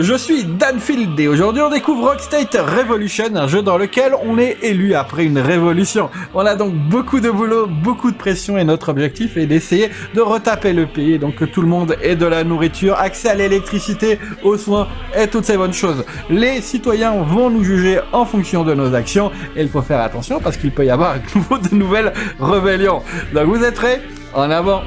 je suis Danfield et aujourd'hui on découvre Rockstate Revolution, un jeu dans lequel on est élu après une révolution. On a donc beaucoup de boulot, beaucoup de pression et notre objectif est d'essayer de retaper le pays, donc que tout le monde ait de la nourriture, accès à l'électricité, aux soins et toutes ces bonnes choses. Les citoyens vont nous juger en fonction de nos actions et il faut faire attention parce qu'il peut y avoir de nouvelles rébellions. Donc vous êtes prêts En avant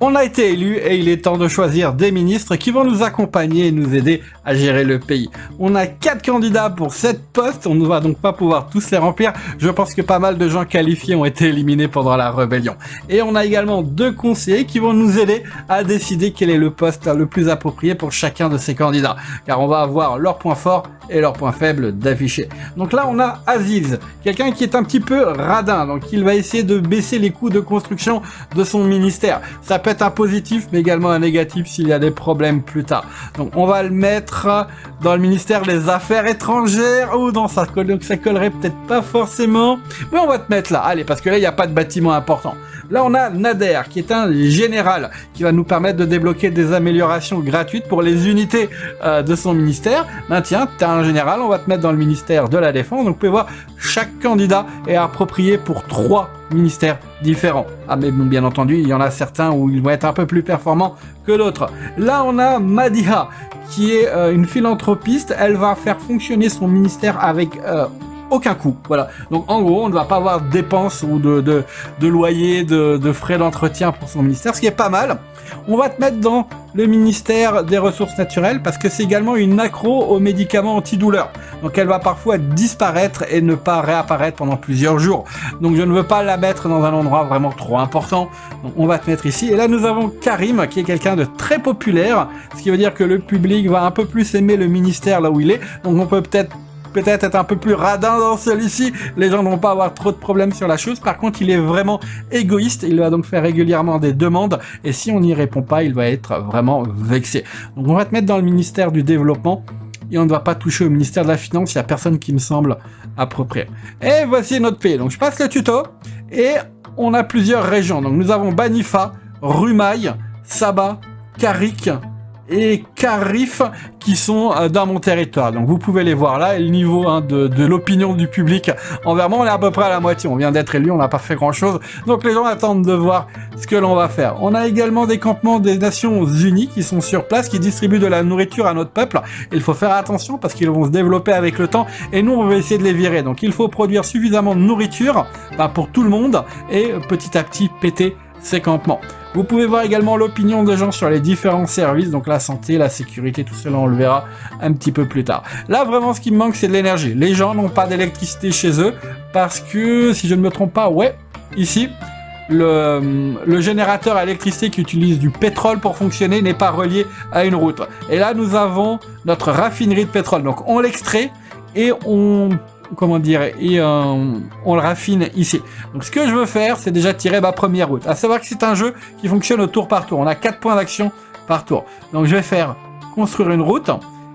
on a été élu et il est temps de choisir des ministres qui vont nous accompagner et nous aider à gérer le pays. On a quatre candidats pour sept postes, on ne va donc pas pouvoir tous les remplir. Je pense que pas mal de gens qualifiés ont été éliminés pendant la rébellion. Et on a également deux conseillers qui vont nous aider à décider quel est le poste le plus approprié pour chacun de ces candidats. Car on va avoir leurs points forts et leurs points faibles d'afficher. Donc là, on a Aziz, quelqu'un qui est un petit peu radin. Donc il va essayer de baisser les coûts de construction de son ministère. Ça peut être un positif, mais également un négatif s'il y a des problèmes plus tard. Donc on va le mettre dans le ministère des Affaires étrangères. Oh non, ça, donc ça collerait peut-être pas forcément. Mais on va te mettre là. Allez, parce que là, il n'y a pas de bâtiment important. Là, on a Nader, qui est un général, qui va nous permettre de débloquer des améliorations gratuites pour les unités euh, de son ministère. Ben tiens, t'es un général, on va te mettre dans le ministère de la Défense. Donc vous pouvez voir, chaque candidat est approprié pour trois ministères différents. Ah mais bon, bien entendu, il y en a certains où ils vont être un peu plus performants que d'autres. Là, on a Madiha, qui est euh, une philanthropiste. Elle va faire fonctionner son ministère avec euh, aucun coup Voilà. Donc en gros, on ne va pas avoir de dépenses ou de, de, de loyer, de, de frais d'entretien pour son ministère, ce qui est pas mal. On va te mettre dans le ministère des Ressources naturelles parce que c'est également une accro aux médicaments antidouleurs. Donc elle va parfois disparaître et ne pas réapparaître pendant plusieurs jours. Donc je ne veux pas la mettre dans un endroit vraiment trop important. Donc on va te mettre ici. Et là nous avons Karim qui est quelqu'un de très populaire, ce qui veut dire que le public va un peu plus aimer le ministère là où il est. Donc on peut peut-être peut-être être un peu plus radin dans celui-ci. Les gens ne vont pas avoir trop de problèmes sur la chose. Par contre, il est vraiment égoïste. Il va donc faire régulièrement des demandes. Et si on n'y répond pas, il va être vraiment vexé. Donc on va te mettre dans le ministère du développement et on ne va pas toucher au ministère de la Finance, il n'y a personne qui me semble approprié. Et voici notre pays. Donc je passe le tuto et on a plusieurs régions. Donc nous avons Banifa, Rumaï, Saba, Karik, et Carif qui sont euh, dans mon territoire. Donc vous pouvez les voir là et le niveau hein, de, l'opinion du public envers moi, on est à peu près à la moitié. On vient d'être élu, on n'a pas fait grand chose. Donc les gens attendent de voir ce que l'on va faire. On a également des campements des Nations Unies qui sont sur place, qui distribuent de la nourriture à notre peuple. Il faut faire attention parce qu'ils vont se développer avec le temps et nous on va essayer de les virer. Donc il faut produire suffisamment de nourriture bah, pour tout le monde et euh, petit à petit péter ces campements. Vous pouvez voir également l'opinion des gens sur les différents services, donc la santé, la sécurité, tout cela on le verra un petit peu plus tard. Là vraiment ce qui me manque c'est de l'énergie. Les gens n'ont pas d'électricité chez eux parce que si je ne me trompe pas, ouais, ici, le, générateur à électricité qui utilise du pétrole pour fonctionner n'est pas relié à une route. Et là, nous avons notre raffinerie de pétrole. Donc, on l'extrait et on comment dire, et euh, on le raffine ici. Donc ce que je veux faire, c'est déjà tirer ma première route. À savoir que c'est un jeu qui fonctionne au tour par tour. On a 4 points d'action par tour. Donc je vais faire construire une route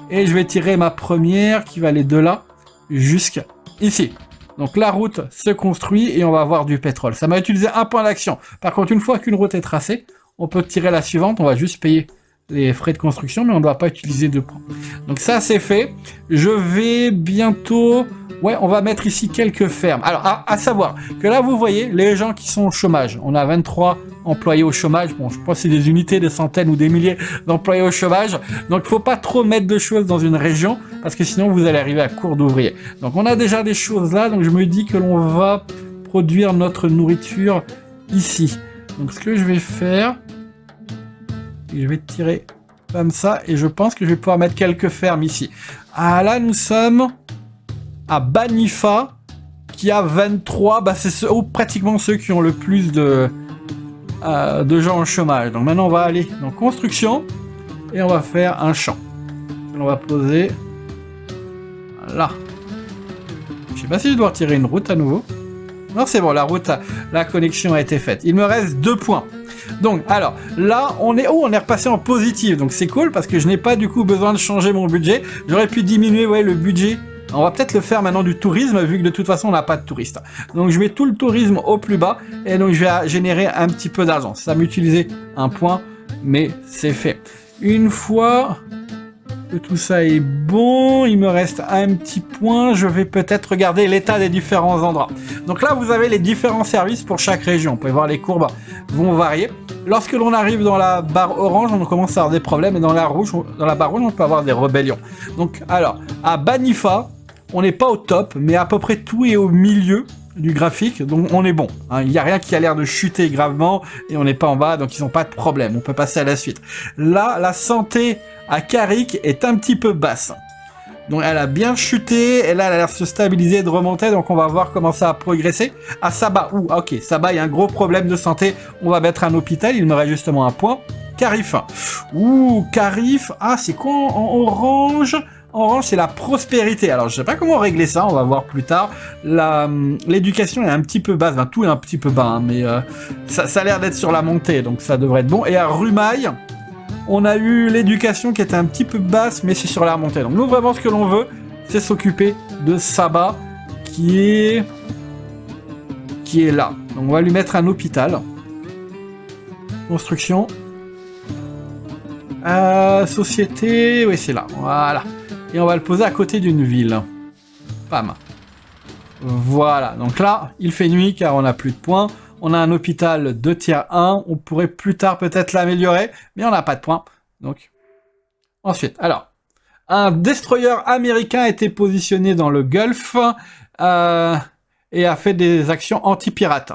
et je vais tirer ma première qui va aller de là jusqu'ici. Donc la route se construit et on va avoir du pétrole. Ça m'a utilisé un point d'action. Par contre, une fois qu'une route est tracée, on peut tirer la suivante. On va juste payer les frais de construction, mais on ne doit pas utiliser deux points. Donc ça, c'est fait. Je vais bientôt ouais, on va mettre ici quelques fermes. Alors, à, savoir que là, vous voyez les gens qui sont au chômage. On a 23 employés au chômage. Bon, je pense que c'est des unités, des centaines ou des milliers d'employés au chômage. Donc, il ne faut pas trop mettre de choses dans une région parce que sinon, vous allez arriver à court d'ouvriers. Donc, on a déjà des choses là. Donc, je me dis que l'on va produire notre nourriture ici. Donc, ce que je vais faire, je vais tirer comme ça et je pense que je vais pouvoir mettre quelques fermes ici. Ah, là, nous sommes à Banifa qui a 23. Bah, c'est ce, oh, pratiquement ceux qui ont le plus de, euh, de gens au chômage. Donc maintenant, on va aller dans construction et on va faire un champ. On va poser là. Je sais pas si je dois retirer une route à nouveau. Non, c'est bon, la route, la connexion a été faite. Il me reste deux points. Donc, alors, là, on est... Oh, on est repassé en positif. Donc, c'est cool parce que je n'ai pas du coup besoin de changer mon budget. J'aurais pu diminuer, ouais, le budget on va peut-être le faire maintenant du tourisme, vu que de toute façon, on n'a pas de touristes. Donc, je mets tout le tourisme au plus bas, et donc je vais générer un petit peu d'argent. Ça m'utilisait un point, mais c'est fait. Une fois que tout ça est bon, il me reste un petit point, je vais peut-être regarder l'état des différents endroits. Donc là, vous avez les différents services pour chaque région. Vous pouvez voir les courbes vont varier. Lorsque l'on arrive dans la barre orange, on commence à avoir des problèmes, et dans la, rouge, dans la barre rouge, on peut avoir des rébellions. Donc, alors, à Banifa, on n'est pas au top, mais à peu près tout est au milieu du graphique, donc on est bon. Hein. Il n'y a rien qui a l'air de chuter gravement et on n'est pas en bas, donc ils n'ont pas de problème. On peut passer à la suite. Là, la santé à Karik est un petit peu basse. Donc elle a bien chuté, là elle a l'air de se stabiliser de remonter, donc on va voir comment ça a progressé. À Saba, Ouh, ok, Saba il y a un gros problème de santé, on va mettre un hôpital, il me reste justement un point. Carif. Ouh, Karif, ah c'est quoi en orange en revanche, c'est la prospérité. Alors, je sais pas comment régler ça, on va voir plus tard. Hum, l'éducation est un petit peu basse, tout est un petit peu bas, hein, mais euh, ça, ça, a l'air d'être sur la montée, donc ça devrait être bon. Et à Rumaille, on a eu l'éducation qui était un petit peu basse, mais c'est sur la montée. Donc nous, vraiment, ce que l'on veut, c'est s'occuper de Saba, qui est... qui est là. Donc on va lui mettre un hôpital. Construction. Euh, société... Oui, c'est là. Voilà. Et on va le poser à côté d'une ville. Pam. Voilà, donc là, il fait nuit car on n'a plus de points. On a un hôpital de tiers 1. On pourrait plus tard peut-être l'améliorer, mais on n'a pas de points. Donc, ensuite, alors, un destroyer américain a été positionné dans le Golfe euh, et a fait des actions anti-pirates.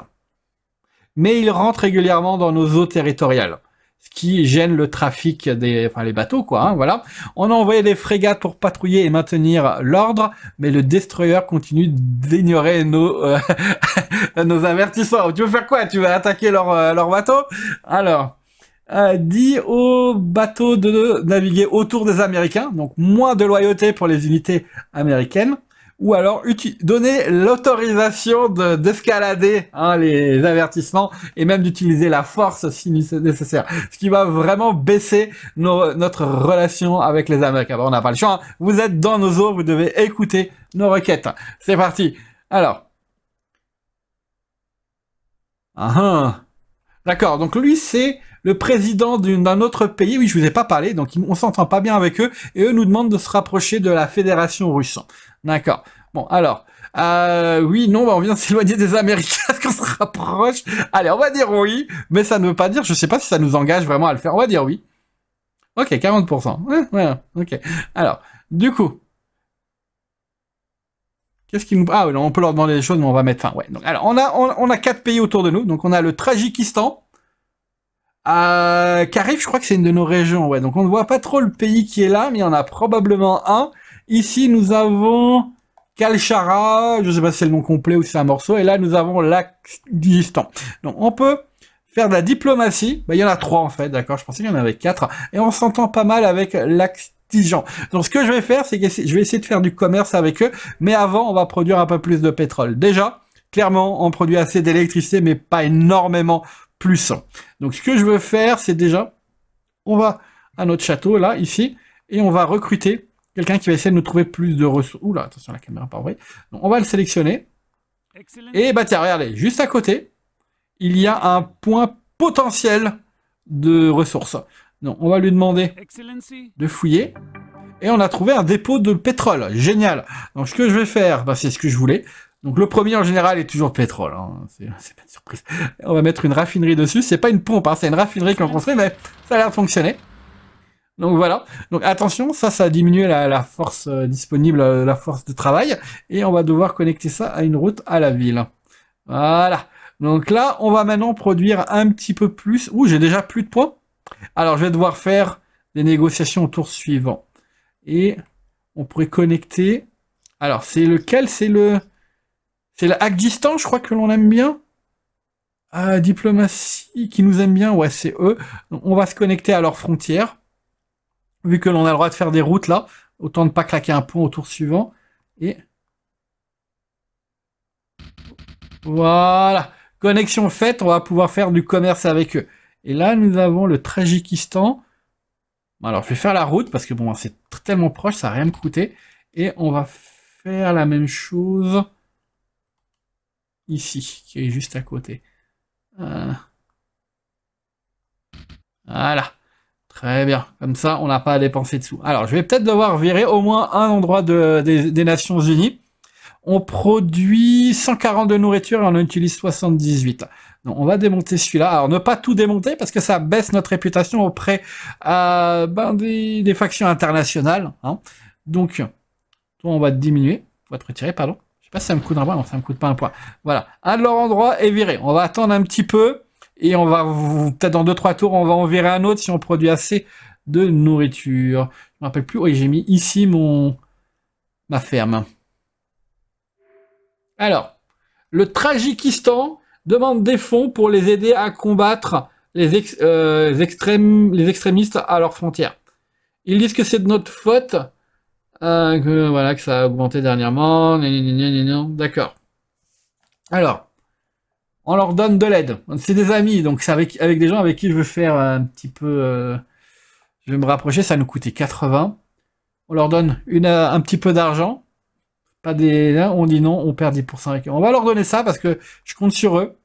Mais il rentre régulièrement dans nos eaux territoriales. Ce qui gêne le trafic des enfin les bateaux quoi hein, voilà on a envoyé des frégates pour patrouiller et maintenir l'ordre mais le destroyer continue d'ignorer nos euh, nos avertissements tu veux faire quoi tu veux attaquer euh, leur bateau alors dis euh, dit aux bateaux de naviguer autour des Américains, donc moins de loyauté pour les unités américaines ou alors donner l'autorisation d'escalader hein, les avertissements et même d'utiliser la force si nécessaire. Ce qui va vraiment baisser notre relation avec les Américains. Bon, on n'a pas le choix. Hein. Vous êtes dans nos eaux, vous devez écouter nos requêtes. C'est parti. Alors. Ah, hein. D'accord, donc lui c'est le président d'un autre pays. Oui, je vous ai pas parlé, donc on s'entend pas bien avec eux. Et eux nous demandent de se rapprocher de la fédération russe. D'accord. Bon, alors. Euh, oui, non, bah, on vient de s'éloigner des Américains, est-ce qu'on se rapproche Allez, on va dire oui, mais ça ne veut pas dire, je sais pas si ça nous engage vraiment à le faire, on va dire oui. Ok, 40%. voilà, ok. Alors, du coup, Qu'est-ce qui nous... Ah, on peut leur demander des choses, mais on va mettre fin. Ouais. Donc, alors, on a, on, a quatre pays autour de nous. Donc, on a le Tadjikistan. Euh, Carif, je crois que c'est une de nos régions, ouais. Donc on ne voit pas trop le pays qui est là, mais il y en a probablement un. Ici, nous avons Kalchara, je sais pas si c'est le nom complet ou si c'est un morceau, et là, nous avons l'Akhdistan. Donc on peut faire de la diplomatie. Bah, il y en a trois, en fait, d'accord Je pensais qu'il y en avait quatre. Et on s'entend pas mal avec l'Akhdistan. Donc ce que je vais faire, c'est que je vais essayer de faire du commerce avec eux, mais avant, on va produire un peu plus de pétrole. Déjà, clairement, on produit assez d'électricité, mais pas énormément plus. Donc ce que je veux faire, c'est déjà, on va à notre château, là, ici, et on va recruter quelqu'un qui va essayer de nous trouver plus de ressources. Oula, attention, la caméra pas vrai. on va le sélectionner. Et bah tiens, regardez, juste à côté, il y a un point potentiel de ressources. Donc on va lui demander de fouiller. Et on a trouvé un dépôt de pétrole. Génial. Donc ce que je vais faire, bah, c'est ce que je voulais. Donc le premier en général est toujours pétrole, hein. c'est pas une surprise. On va mettre une raffinerie dessus, c'est pas une pompe, hein. c'est une raffinerie qu'on construit, mais ça a l'air de fonctionner. Donc voilà. Donc attention, ça, ça a diminué la, force euh, disponible, euh, la force de travail, et on va devoir connecter ça à une route à la ville. Voilà. Donc là, on va maintenant produire un petit peu plus. Ouh, j'ai déjà plus de points. Alors je vais devoir faire des négociations au tour suivant. Et on pourrait connecter. Alors c'est lequel C'est le c'est la je crois que l'on aime bien. Ah, diplomatie qui nous aime bien, ouais, c'est eux. On va se connecter à leurs frontières. Vu que l'on a le droit de faire des routes là, autant ne pas claquer un pont au tour suivant. Et voilà, connexion faite, on va pouvoir faire du commerce avec eux. Et là, nous avons le Trajikistan. Alors, je vais faire la route parce que bon, c'est tellement proche, ça n'a rien me coûter. Et on va faire la même chose ici, qui est juste à côté. Euh, voilà. Très bien. Comme ça, on n'a pas à dépenser de sous. Alors, je vais peut-être devoir virer au moins un endroit des, Nations Unies. On produit 140 de nourriture et on en utilise 78. Donc, on va démonter celui-là. Alors, ne pas tout démonter parce que ça baisse notre réputation auprès euh, ben, des, factions internationales. Hein. Donc, on va diminuer. On va te retirer, pardon sais pas si ça me coûte un point, non, ça me coûte pas un point. Voilà. Un de leurs endroits est viré. On va attendre un petit peu et on va peut-être dans deux trois tours, on va en virer un autre si on produit assez de nourriture. Je me rappelle plus. Oui, j'ai mis ici mon ma ferme. Alors, le Tragikistan demande des fonds pour les aider à combattre euh, les, extrêmes, les extrémistes à leurs frontières. Ils disent que c'est de notre faute euh, que, voilà, que ça a augmenté dernièrement. D'accord. Alors, on leur donne de l'aide. C'est des amis, donc c'est avec, avec des gens avec qui je veux faire un petit peu. Euh, je vais me rapprocher, ça nous coûtait 80. On leur donne euh, un petit peu d'argent. Pas des. on dit non, on perd 10% avec eux. On va leur donner ça parce que je compte sur eux.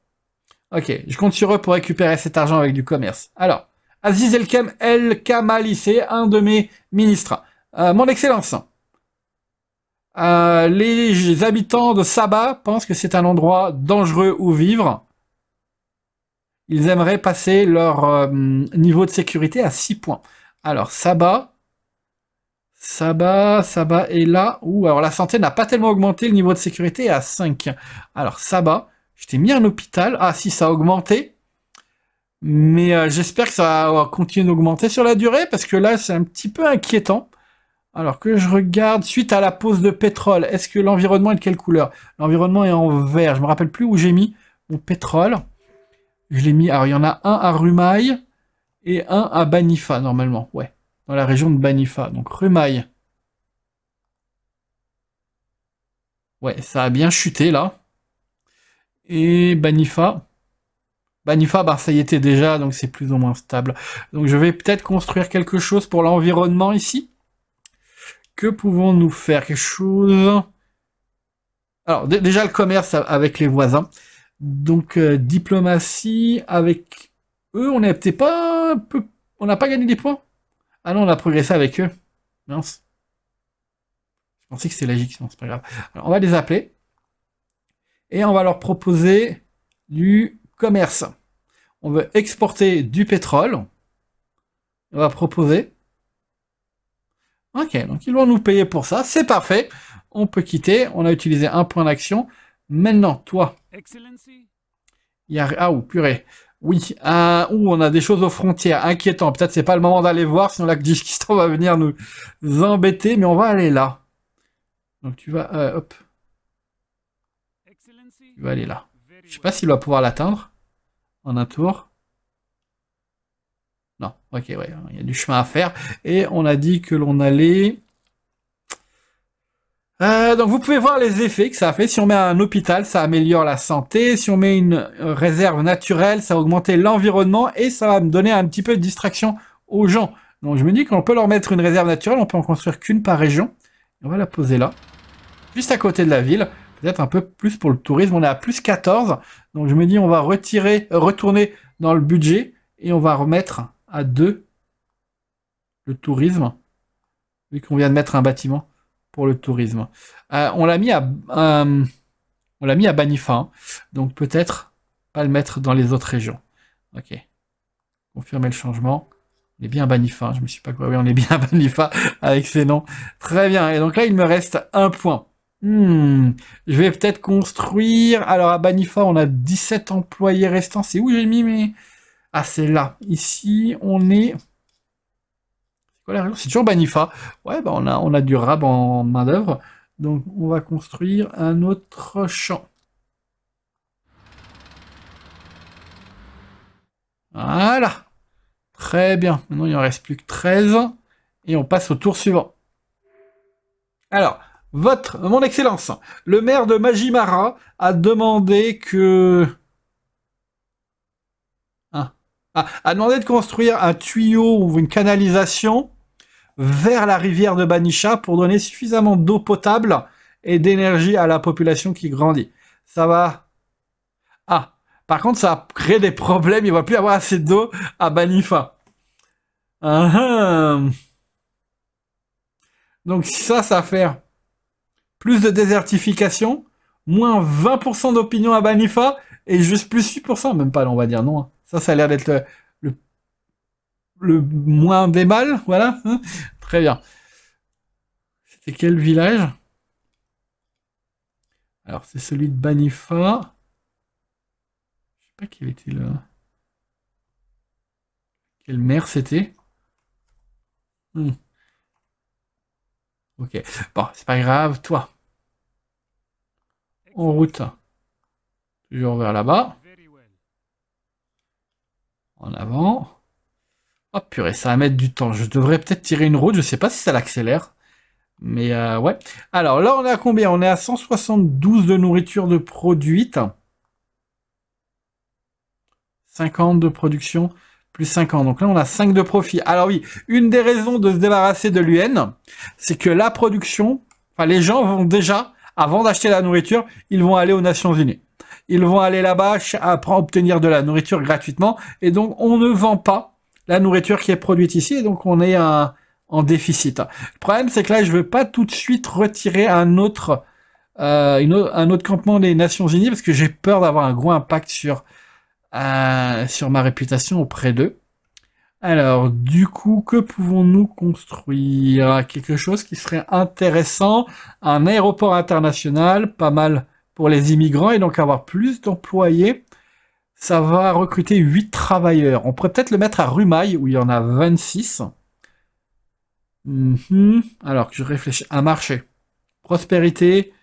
Ok, je compte sur eux pour récupérer cet argent avec du commerce. Alors, Aziz Elkem El Kamali, un de mes ministres. Euh, mon Excellence, euh, les habitants de Saba pensent que c'est un endroit dangereux où vivre. Ils aimeraient passer leur euh, niveau de sécurité à 6 points. Alors, Saba, Saba, Saba est là. où alors la santé n'a pas tellement augmenté, le niveau de sécurité est à 5. Alors, Saba, je t'ai mis un hôpital. Ah si, ça a augmenté. Mais j'espère que ça va continuer d'augmenter sur la durée, parce que là, c'est un petit peu inquiétant. Alors que je regarde, suite à la pose de pétrole, est-ce que l'environnement est de quelle couleur L'environnement est en vert. Je me rappelle plus où j'ai mis mon pétrole. Je l'ai mis. Alors il y en a un à Rumail, et un à Banifa normalement. Ouais, dans la région de Banifa. Donc Rumail. Ouais, ça a bien chuté là. Et Banifa. Banifa, bah, ça y était déjà, donc c'est plus ou moins stable. Donc je vais peut-être construire quelque chose pour l'environnement ici que pouvons-nous faire Quelque chose Alors, déjà le commerce avec les voisins. Donc, euh, diplomatie avec eux, on n'a pas... On n'a pas gagné des points Ah non, on a progressé avec eux. Mince. Je pensais que c'était logique, c'est pas grave. on va les appeler. Et on va leur proposer du commerce. On veut exporter du pétrole. On va proposer. Ok, donc ils vont nous payer pour ça. C'est parfait. On peut quitter. On a utilisé un point d'action. Maintenant, toi. Excellency. y a... Ah, ou purée. Oui, où on a des choses aux frontières, inquiétant. Peut-être c'est pas le moment d'aller voir, sinon la Kyrgyzstan va venir nous embêter, mais on va aller là. Donc tu vas, euh, hop. Tu vas aller là. Je sais pas s'il va pouvoir l'atteindre en un tour. Ok, hein, il y a du chemin à faire. Et on a dit que l'on allait... Euh, donc vous pouvez voir les effets que ça a fait. Si on met un hôpital, ça améliore la santé. Si on met une réserve naturelle, ça augmente l'environnement et ça va me donner un petit peu de distraction aux gens. Donc je me dis qu'on peut leur mettre une réserve naturelle, on peut en construire qu'une par région. On va la poser là, juste à côté de la ville. Peut-être un peu plus pour le tourisme, on est à plus 14. Donc je me dis on va retirer, retourner dans le budget et on va remettre à 2 le tourisme, vu qu'on vient de mettre un bâtiment pour le tourisme. Euh, on l'a mis à euh, on l'a mis à Banifa, hein. donc peut-être pas le mettre dans les autres régions. Ok, confirmer le changement. On est bien à Banifa, hein. je me suis pas oui, on est bien à Banifa avec ses noms. Très bien, et donc là il me reste un point. Hmm. Je vais peut-être construire. Alors à Banifa, on a 17 employés restants. C'est où j'ai mis mes. Ah, c'est là. Ici, on est... C'est toujours Banifa. Ouais, bah on, a, on a du rab en main d'œuvre. Donc on va construire un autre champ. Voilà. Très bien. Maintenant, il en reste plus que 13. Et on passe au tour suivant. Alors, votre, mon excellence, le maire de Majimara a demandé que ah, à, demander de construire un tuyau ou une canalisation vers la rivière de Banisha pour donner suffisamment d'eau potable et d'énergie à la population qui grandit. Ça va. Ah, par contre, ça crée des problèmes. Il va plus avoir assez d'eau à Banifa. Ah, ah. Donc ça, ça fait plus de désertification, moins 20% d'opinion à Banifa et juste plus 8%, même pas, on va dire non. Hein. Ça, ça a l'air d'être le, moins des mâles, voilà. Hein. Très bien. C'était quel village Alors, c'est celui de Banifa. Je sais pas quel était le... Quelle mer c'était hmm. Ok, bon, c'est pas grave, toi. En route. Toujours vers là-bas. En avant. Oh purée, ça va mettre du temps. Je devrais peut-être tirer une route. Je sais pas si ça l'accélère. Mais euh, ouais. Alors là, on est à combien On est à 172 de nourriture de produite. 50 de production, plus 50. Donc là, on a 5 de profit. Alors oui, une des raisons de se débarrasser de l'UN, c'est que la production, enfin les gens vont déjà, avant d'acheter la nourriture, ils vont aller aux Nations Unies. Ils vont aller là-bas après obtenir de la nourriture gratuitement. Et donc, on ne vend pas la nourriture qui est produite ici. Et donc, on est en déficit. Le problème, c'est que là, je ne veux pas tout de suite retirer un autre, euh, un autre campement des Nations Unies parce que j'ai peur d'avoir un gros impact sur, euh, sur ma réputation auprès d'eux. Alors, du coup, que pouvons-nous construire Quelque chose qui serait intéressant. Un aéroport international, pas mal pour les immigrants et donc avoir plus d'employés. Ça va recruter 8 travailleurs. On pourrait peut-être le mettre à Rumail où il y en a 26. Mhm. Alors que je réfléchis. Un marché. Prospérité.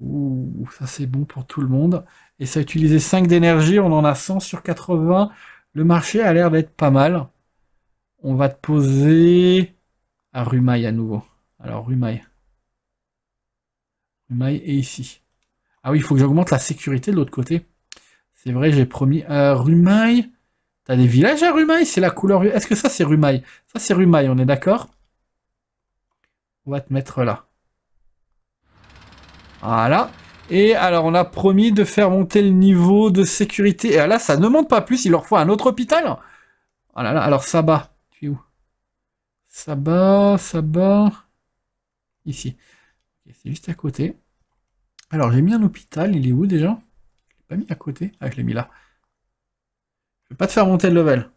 Ouh, ça c'est bon pour tout le monde. Et ça a utilisé 5 d'énergie. On en a 100 sur 80. Le marché a l'air d'être pas mal. On va te poser à Rumail à nouveau. Alors Rumail. Rumail est ici. Ah oui, il faut que j'augmente la sécurité de l'autre côté. C'est vrai, j'ai promis. Euh, Rumail T'as des villages à Rumail C'est la couleur... Est-ce que ça, c'est Rumail Ça, c'est Rumail, on est d'accord On va te mettre là. Voilà. Et alors, on a promis de faire monter le niveau de sécurité. Et là, ça ne monte pas plus. Il leur faut un autre hôpital. Ah là là, alors Saba, tu es où ça bat... Ici. C'est juste à côté. Alors, j'ai mis un hôpital, il est où déjà Je l'ai pas mis à côté Ah, je l'ai mis là. Je vais pas te faire monter le level.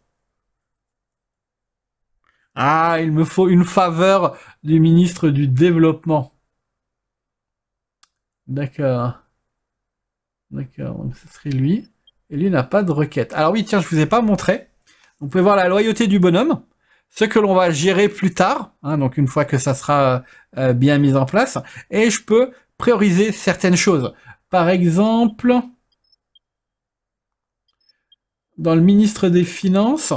Ah, il me faut une faveur du ministre du Développement. D'accord. D'accord, donc ce serait lui. Et lui n'a pas de requête. Alors oui, tiens, je vous ai pas montré. Vous pouvez voir la loyauté du bonhomme. Ce que l'on va gérer plus tard, hein, donc une fois que ça sera euh, bien mis en place. Et je peux prioriser certaines choses. Par exemple, dans le ministre des Finances,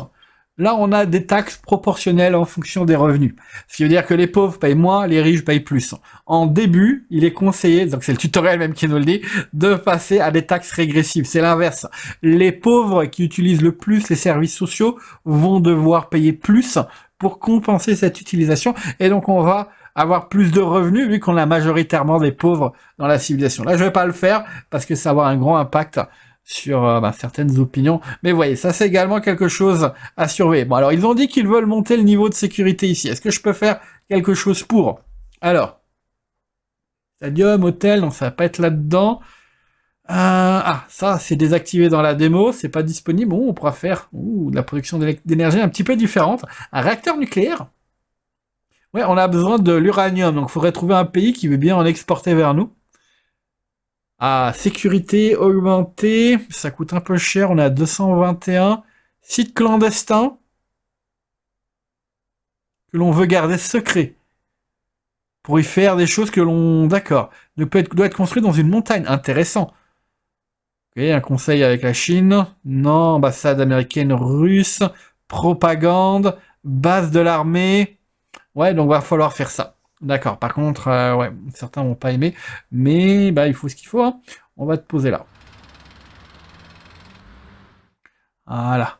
là on a des taxes proportionnelles en fonction des revenus. Ce qui veut dire que les pauvres payent moins, les riches payent plus. En début, il est conseillé, donc c'est le tutoriel même qui nous le dit, de passer à des taxes régressives. C'est l'inverse. Les pauvres qui utilisent le plus les services sociaux vont devoir payer plus pour compenser cette utilisation. Et donc on va avoir plus de revenus vu qu'on a majoritairement des pauvres dans la civilisation. Là, je ne vais pas le faire parce que ça va avoir un grand impact sur euh, bah, certaines opinions. Mais voyez, ça c'est également quelque chose à surveiller. Bon, alors ils ont dit qu'ils veulent monter le niveau de sécurité ici. Est-ce que je peux faire quelque chose pour Alors, stadium, hôtel, non, ça va pas être là-dedans. Euh, ah, ça c'est désactivé dans la démo, c'est pas disponible. Bon, on pourra faire la production d'énergie un petit peu différente. Un réacteur nucléaire Ouais, on a besoin de l'uranium, donc il faudrait trouver un pays qui veut bien en exporter vers nous. À ah, sécurité augmentée, ça coûte un peu cher, on a 221. Site clandestin que l'on veut garder secret pour y faire des choses que l'on... D'accord. Doit être, doit être construit dans une montagne. Intéressant. Ok, un conseil avec la Chine. Non, ambassade américaine russe. Propagande. Base de l'armée. Ouais, donc va falloir faire ça. D'accord. Par contre, euh, ouais, certains vont pas aimer, mais bah il faut ce qu'il faut. Hein. On va te poser là. Voilà.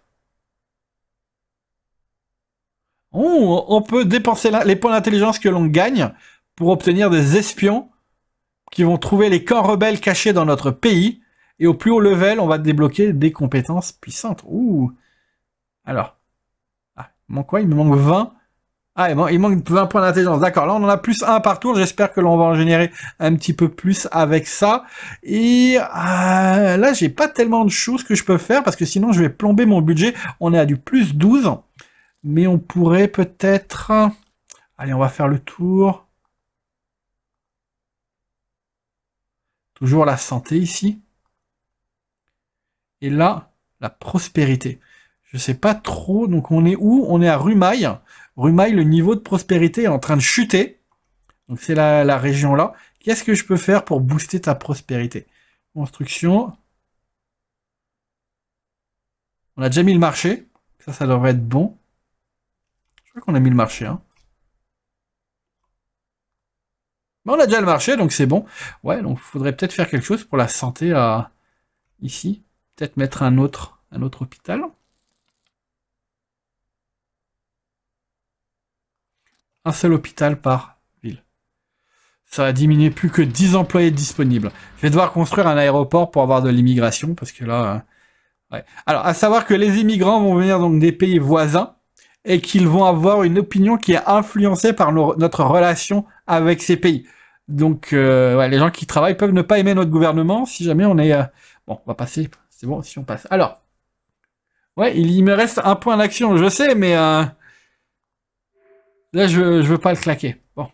Oh, on peut dépenser les points d'intelligence que l'on gagne pour obtenir des espions qui vont trouver les camps rebelles cachés dans notre pays. Et au plus haut level, on va débloquer des compétences puissantes. Ouh. Alors. Ah, il manque quoi Il me manque 20 ah, il, manque 20 points d'intelligence. D'accord. Là, on en a plus un par tour. J'espère que l'on va en générer un petit peu plus avec ça. Et euh, là, j'ai pas tellement de choses que je peux faire parce que sinon, je vais plomber mon budget. On est à du plus 12. Mais on pourrait peut-être... Allez, on va faire le tour. Toujours la santé ici. Et là, la prospérité. Je sais pas trop. Donc on est où On est à Rumail. Rumail, le niveau de prospérité est en train de chuter. Donc c'est la, région là. Qu'est-ce que je peux faire pour booster ta prospérité Construction. On a déjà mis le marché. Ça, ça devrait être bon. Je crois qu'on a mis le marché. Hein. on a déjà le marché, donc c'est bon. Ouais, donc faudrait peut-être faire quelque chose pour la santé à... ici. Peut-être mettre un autre, un autre hôpital. un seul hôpital par ville. Ça a diminué plus que 10 employés disponibles. Je vais devoir construire un aéroport pour avoir de l'immigration, parce que là... Euh, Alors, à savoir que les immigrants vont venir donc des pays voisins, et qu'ils vont avoir une opinion qui est influencée par notre relation avec ces pays. Donc, euh, les gens qui travaillent peuvent ne pas aimer notre gouvernement, si jamais on est... Euh, bon, on va passer. C'est bon, si on passe. Alors... Ouais, il, il me reste un point d'action, je sais, mais... Là, je, je veux pas le claquer. Bon.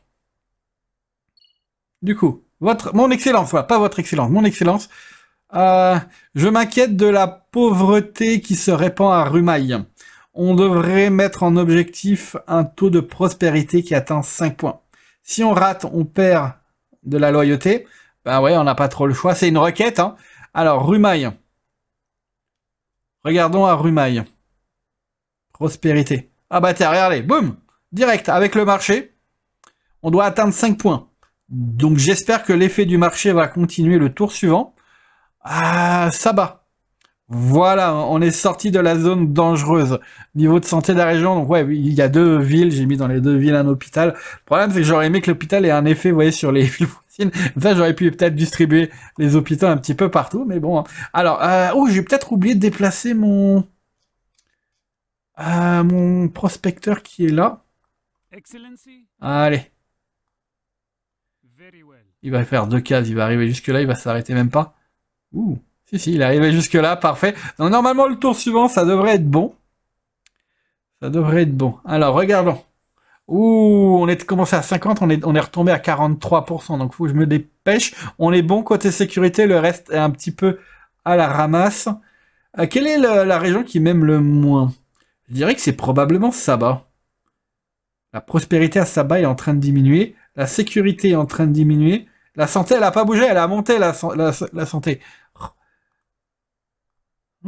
Du coup, votre, mon excellence, voilà, pas votre excellence, mon excellence. Euh, je m'inquiète de la pauvreté qui se répand à Rumaille. On devrait mettre en objectif un taux de prospérité qui atteint 5 points. Si on rate, on perd de la loyauté. Ben ouais, on n'a pas trop le choix. C'est une requête. Hein. Alors, Rumaille. Regardons à Rumaille. Prospérité. Ah bah tiens, regardez, boum direct avec le marché, on doit atteindre 5 points. Donc j'espère que l'effet du marché va continuer le tour suivant. Ah, ça bat. Voilà, on est sorti de la zone dangereuse. Niveau de santé de la région, donc ouais, il y a deux villes, j'ai mis dans les deux villes un hôpital. Le problème, c'est que j'aurais aimé que l'hôpital ait un effet, vous voyez, sur les villes voisines. Ça, j'aurais pu peut-être distribuer les hôpitaux un petit peu partout, mais bon. Hein. Alors, euh, oh, j'ai peut-être oublié de déplacer mon... Euh, mon prospecteur qui est là. Allez. Il va faire deux cases, il va arriver jusque-là, il va s'arrêter même pas. Ouh, si, si, il est arrivé jusque-là, parfait. normalement, le tour suivant, ça devrait être bon. Ça devrait être bon. Alors, regardons. Ouh, on est commencé à 50, on est, retombé à 43%, donc faut que je me dépêche. On est bon côté sécurité, le reste est un petit peu à la ramasse. Euh, quelle est la région qui m'aime le moins Je dirais que c'est probablement Saba. La prospérité à Sabah est en train de diminuer. La sécurité est en train de diminuer. La santé, elle a pas bougé, elle a monté la, santé. Oh.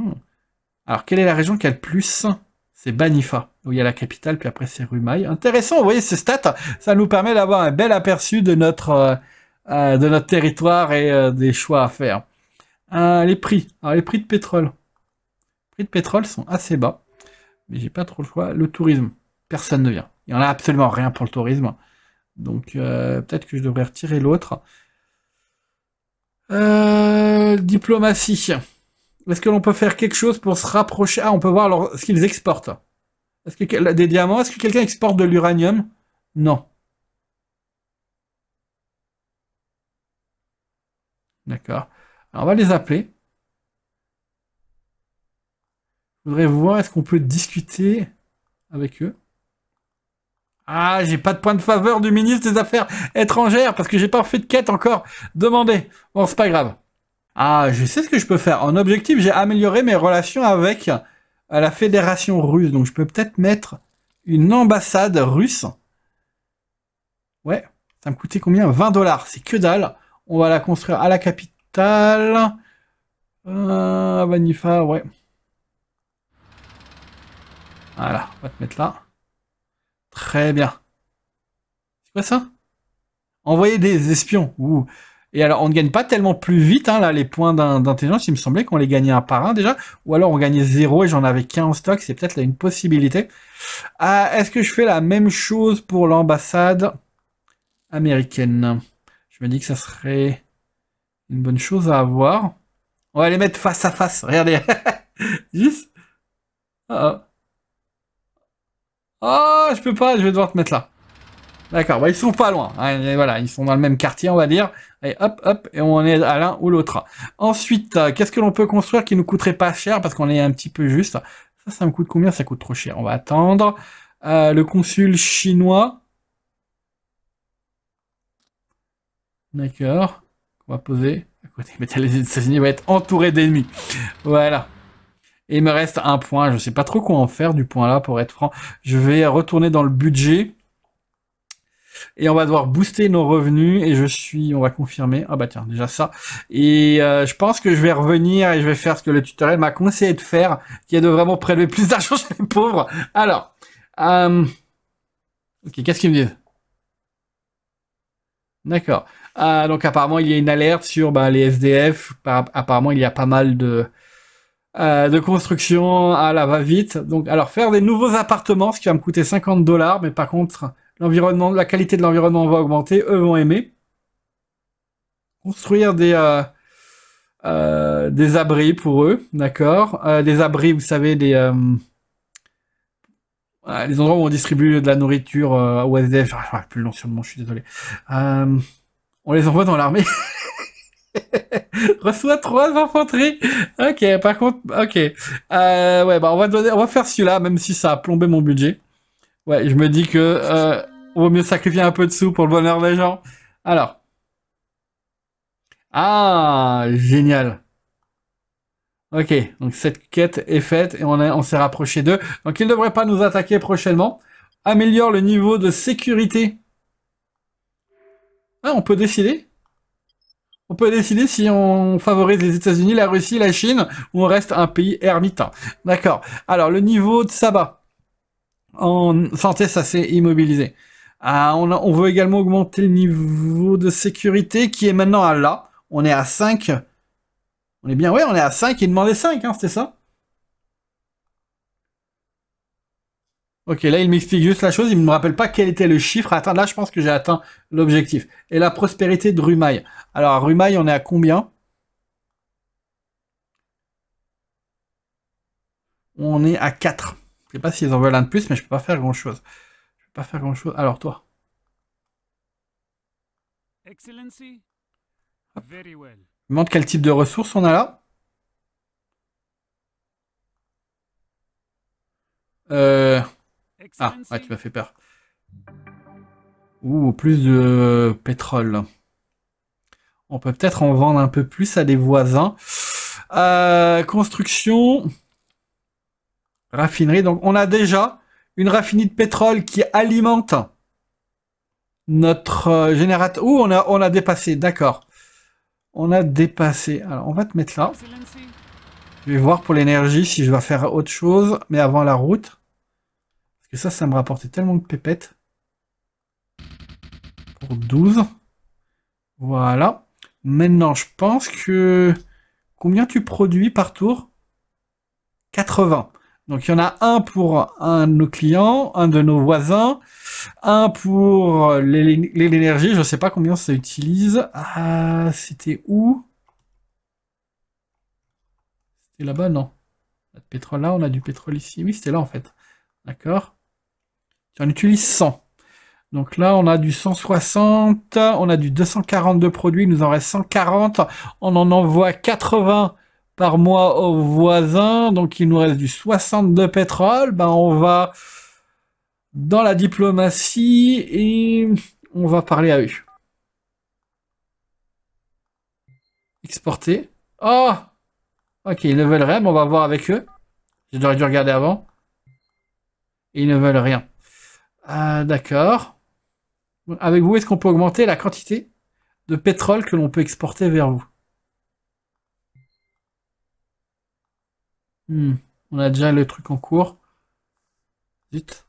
Hmm. Alors, quelle est la région qui a le plus C'est Banifa, où il y a la capitale, puis après c'est Rumaï. Intéressant, vous voyez, ce stats, ça nous permet d'avoir un bel aperçu de notre, euh, euh, de notre territoire et euh, des choix à faire. les prix. Alors, les prix de pétrole. Les prix de pétrole sont assez bas, mais j'ai pas trop le choix. Le tourisme, personne ne vient. Il n'y en a absolument rien pour le tourisme. Donc euh, peut-être que je devrais retirer l'autre. Euh, diplomatie. Est-ce que l'on peut faire quelque chose pour se rapprocher Ah, on peut voir ce qu'ils exportent. Est-ce que des diamants Est-ce que quelqu'un exporte de l'uranium Non. D'accord. Alors on va les appeler. Je voudrais voir est-ce qu'on peut discuter avec eux. Ah, j'ai pas de point de faveur du ministre des Affaires étrangères parce que j'ai pas fait de quête encore Demandez. Bon, c'est pas grave. Ah, je sais ce que je peux faire. En objectif, j'ai amélioré mes relations avec euh, la Fédération russe. Donc, je peux peut-être mettre une ambassade russe. Ouais, ça me coûtait combien 20 dollars. C'est que dalle. On va la construire à la capitale. Euh, Vanifa, ouais. Voilà, on va te mettre là. Très bien. C'est quoi ça Envoyer des espions. Et alors, on ne gagne pas tellement plus vite, hein, là, les points d'intelligence. Il me semblait qu'on les gagnait un par un déjà. Ou alors, on gagnait zéro et j'en avais qu'un en stock. C'est peut-être là une possibilité. Ah, est-ce que je fais la même chose pour l'ambassade américaine Je me dis que ça serait une bonne chose à avoir. On va les mettre face à face. Regardez. Juste. Oh, je peux pas, je vais devoir te mettre là. D'accord, bah ils sont pas loin. Hein, voilà, ils sont dans le même quartier, on va dire. Et hop, hop, et on est à l'un ou l'autre. Ensuite, euh, qu'est-ce que l'on peut construire qui nous coûterait pas cher parce qu'on est un petit peu juste. Ça, ça me coûte combien Ça coûte trop cher. On va attendre. Euh, le consul chinois. D'accord. On va poser. les États-Unis vont être entourés d'ennemis. Voilà. Et il me reste un point. Je ne sais pas trop quoi en faire du point là, pour être franc. Je vais retourner dans le budget. Et on va devoir booster nos revenus. Et je suis, on va confirmer. Ah bah tiens, déjà ça. Et euh, je pense que je vais revenir et je vais faire ce que le tutoriel m'a conseillé de faire, qui est de vraiment prélever plus d'argent chez les pauvres. Alors, euh, ok, qu'est-ce qu'ils me disent D'accord. Euh, donc apparemment il y a une alerte sur bah, les SDF. Apparemment il y a pas mal de euh, de construction à ah, la va-vite. Donc, alors faire des nouveaux appartements, ce qui va me coûter 50 dollars, mais par contre, l'environnement, la qualité de l'environnement va augmenter, eux vont aimer. Construire des euh, euh des abris pour eux, d'accord. Euh, des abris, vous savez, des les endroits où on distribue de la nourriture au SDF, ah, je plus le sur le je suis désolé. on les envoie dans l'armée. reçoit trois infanteries. Ok, par contre, ok. Euh, ouais, bah on va va faire celui-là, même si ça a plombé mon budget. Ouais, je me dis que euh, vaut mieux sacrifier un peu de sous pour le bonheur des gens. Alors. Ah, génial. Ok, donc cette quête est faite et on, on s'est rapproché d'eux. Donc ils ne devraient pas nous attaquer prochainement. Améliore le niveau de sécurité. Ah, on peut décider on peut décider si on favorise les États-Unis, la Russie, la Chine, ou on reste un pays ermite. D'accord. Alors, le niveau de sabbat. En santé, ça s'est immobilisé. Ah, on, veut également augmenter le niveau de sécurité qui est maintenant à là. On est à 5. On est bien, ouais, on est à 5. Il demandait 5, c'était ça Ok, là, il m'explique juste la chose. Il ne me rappelle pas quel était le chiffre à Là, je pense que j'ai atteint l'objectif. Et la prospérité de Rumaille. Alors, à Rumaille, on est à combien On est à 4. Je ne sais pas s'ils en veulent un de plus, mais je ne peux pas faire grand-chose. Je ne peux pas faire grand-chose. Alors, toi. Excellency. Very well. Je me quel type de ressources on a là. Euh... Ah, ah, tu m'as fait peur. Ouh, plus de pétrole. On peut peut-être en vendre un peu plus à des voisins. Euh, construction. Raffinerie. Donc, on a déjà une raffinerie de pétrole qui alimente notre euh, générateur. Ouh, on a, on a dépassé. D'accord. On a dépassé. Alors, on va te mettre là. Je vais voir pour l'énergie si je dois faire autre chose. Mais avant la route que ça, ça me rapportait tellement de pépettes. Pour 12. Voilà. Maintenant, je pense que... Combien tu produis par tour 80. Donc il y en a un pour un de nos clients, un de nos voisins, un pour l'énergie, je ne sais pas combien ça utilise. Ah, c'était où C'était là-bas, non. pas de pétrole là, on a du pétrole ici. Oui, c'était là en fait. D'accord on utilise 100. Donc là, on a du 160, on a du de produits, il nous en reste 140. On en envoie 80 par mois aux voisins, donc il nous reste du 60 de pétrole. Ben, on va dans la diplomatie et on va parler à eux. Exporter. Ah, Ok, ils ne veulent rien, mais on va voir avec eux. J'aurais dû regarder avant. Ils ne veulent rien. Ah, d'accord. Avec vous, est-ce qu'on peut augmenter la quantité de pétrole que l'on peut exporter vers vous hmm, On a déjà le truc en cours. Zut.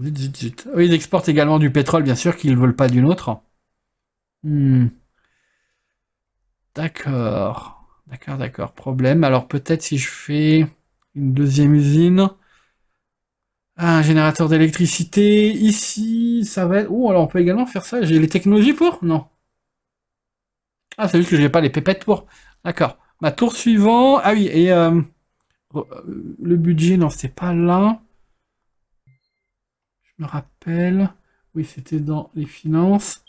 Zut, zut, ah ils exportent également du pétrole, bien sûr, qu'ils ne veulent pas d'une autre. Hmm. D'accord. D'accord, d'accord. Problème. Alors peut-être si je fais une deuxième usine, un générateur d'électricité. Ici, ça va être... Oh, alors on peut également faire ça. J'ai les technologies pour Non. Ah, c'est juste que je n'ai pas les pépettes pour. D'accord. Ma tour suivant. Ah oui, et euh, euh, le budget, non, c'est pas là. Je me rappelle. Oui, c'était dans les finances.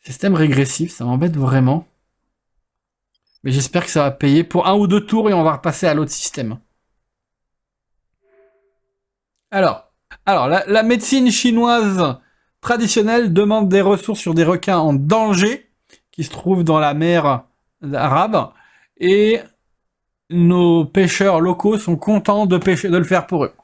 Système régressif, ça m'embête vraiment. Mais j'espère que ça va payer pour un ou deux tours et on va repasser à l'autre système. Alors, alors la, médecine chinoise traditionnelle demande des ressources sur des requins en danger qui se trouvent dans la mer arabe. Et nos pêcheurs locaux sont contents de, pêcher, de le faire pour eux.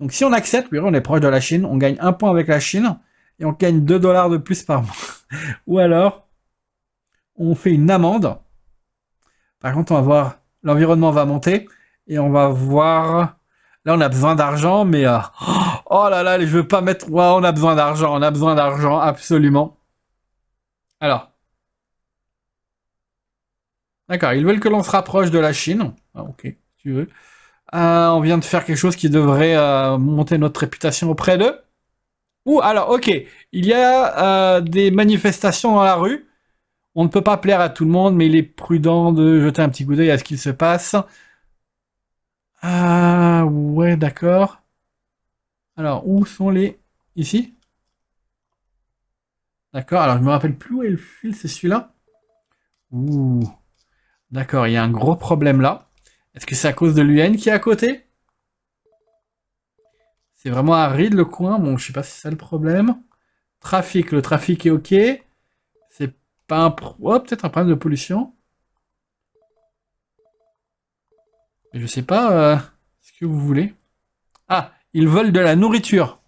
Donc si on accepte, on est proche de la Chine, on gagne un point avec la Chine et on gagne 2 dollars de plus par mois. Ou alors, on fait une amende par contre, on va voir, l'environnement va monter et on va voir. Là, on a besoin d'argent, mais euh, oh là là, je veux pas mettre. Waouh, on a besoin d'argent, on a besoin d'argent, absolument. Alors. D'accord, ils veulent que l'on se rapproche de la Chine. Ah, ok, tu veux. Euh, on vient de faire quelque chose qui devrait euh, monter notre réputation auprès d'eux. Ou alors, ok, il y a des manifestations dans la rue on ne peut pas plaire à tout le monde, mais il est prudent de jeter un petit coup d'œil à ce qu'il se passe. Ah, ouais, d'accord. Alors, où sont les... Ici D'accord, alors je me rappelle plus où est le fil, c'est celui-là Ouh. D'accord, il y a un gros problème là. Est-ce que c'est à cause de l'UN qui est à côté C'est vraiment un ride le coin. Bon, je sais pas si c'est ça le problème. Trafic, le trafic est OK. Pas un... Oh, peut-être un problème de pollution. je sais pas euh, ce que vous voulez. Ah, ils veulent de la nourriture.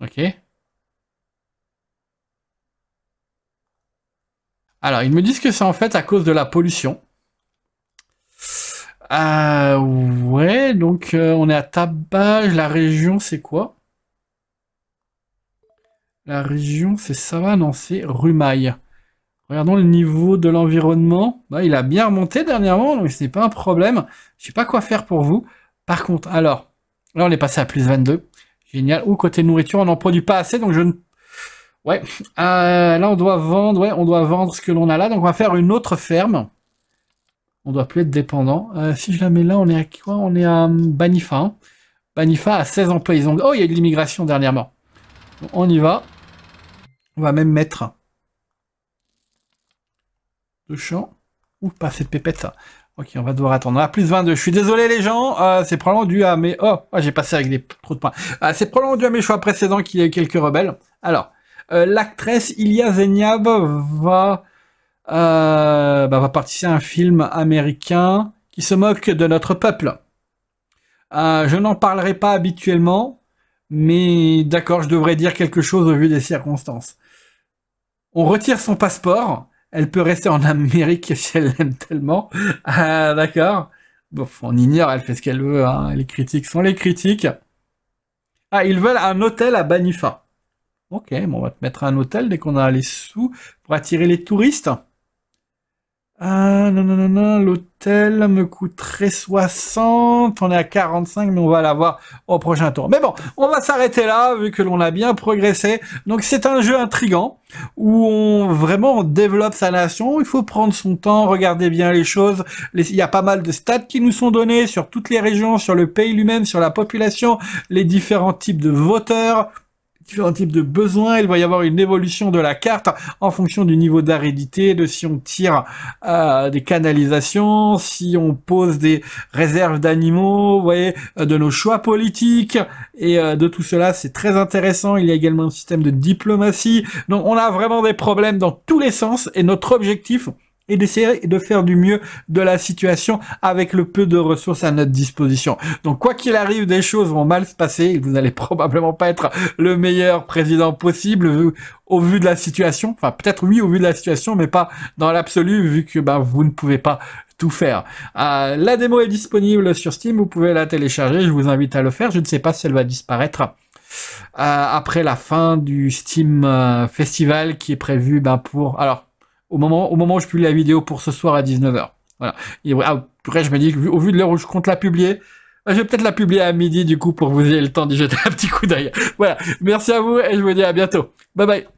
Ok. Alors, ils me disent que c'est en fait à cause de la pollution. Euh, ouais, donc euh, on est à Tabage, la région c'est quoi la région, c'est ça, non, c'est Rumaille. Regardons le niveau de l'environnement. Bah, il a bien remonté dernièrement, donc ce n'est pas un problème. Je sais pas quoi faire pour vous. Par contre, alors, là on est passé à plus 22. Génial. Ou côté nourriture, on n'en produit pas assez, donc je ne... Ouais, euh, là on doit vendre, ouais, on doit vendre ce que l'on a là, donc on va faire une autre ferme. On doit plus être dépendant. Euh, si je la mets là, on est à quoi On est à hum, Banifa. Hein. Banifa a 16 emplois. Oh, il y a eu de l'immigration dernièrement. on y va. On va même mettre deux champs. ou pas cette de ça. Ok, on va devoir attendre. Ah, plus 22. Je suis désolé, les gens. Euh, c'est probablement dû à mes... Oh, ah, j'ai passé avec des trop de points. Euh, c'est probablement dû à mes choix précédents qu'il y a eu quelques rebelles. Alors, euh, l'actrice Ilia Zeniab va... Euh, bah, va participer à un film américain qui se moque de notre peuple. je n'en parlerai pas habituellement, mais d'accord, je devrais dire quelque chose au vu des circonstances on retire son passeport. Elle peut rester en Amérique si elle l'aime tellement. Ah, D'accord. Bon, on ignore, elle fait ce qu'elle veut. Hein. Les critiques sont les critiques. Ah, ils veulent un hôtel à Banifa. Ok, on va te mettre un hôtel dès qu'on a les sous pour attirer les touristes. Ah, non, non, non, non, l'hôtel me coûterait 60. On est à 45, mais on va l'avoir au prochain tour. Mais bon, on va s'arrêter là, vu que l'on a bien progressé. Donc, c'est un jeu intrigant, où on vraiment développe sa nation. Il faut prendre son temps, regarder bien les choses. il y a pas mal de stats qui nous sont donnés sur toutes les régions, sur le pays lui-même, sur la population, les différents types de voteurs différents types de besoins. Il va y avoir une évolution de la carte en fonction du niveau d'aridité, de si on tire euh, des canalisations, si on pose des réserves d'animaux, vous voyez, euh, de nos choix politiques et euh, de tout cela. C'est très intéressant. Il y a également un système de diplomatie. Donc on a vraiment des problèmes dans tous les sens et notre objectif, et d'essayer de faire du mieux de la situation avec le peu de ressources à notre disposition. Donc quoi qu'il arrive, des choses vont mal se passer vous n'allez probablement pas être le meilleur président possible au vu de la situation. Enfin peut-être oui au vu de la situation, mais pas dans l'absolu vu que ben vous ne pouvez pas tout faire. Euh, la démo est disponible sur Steam, vous pouvez la télécharger, je vous invite à le faire. Je ne sais pas si elle va disparaître. Euh, après la fin du Steam euh, Festival qui est prévu ben, pour alors au moment, au moment où je publie la vidéo pour ce soir à 19h. Voilà. Et ah, après, je me dis, au vu de l'heure où je compte la publier, euh, je vais peut-être la publier à midi, du coup, pour que vous ayez le temps d'y jeter un petit coup d'œil. Voilà. Merci à vous et je vous dis à bientôt. Bye bye.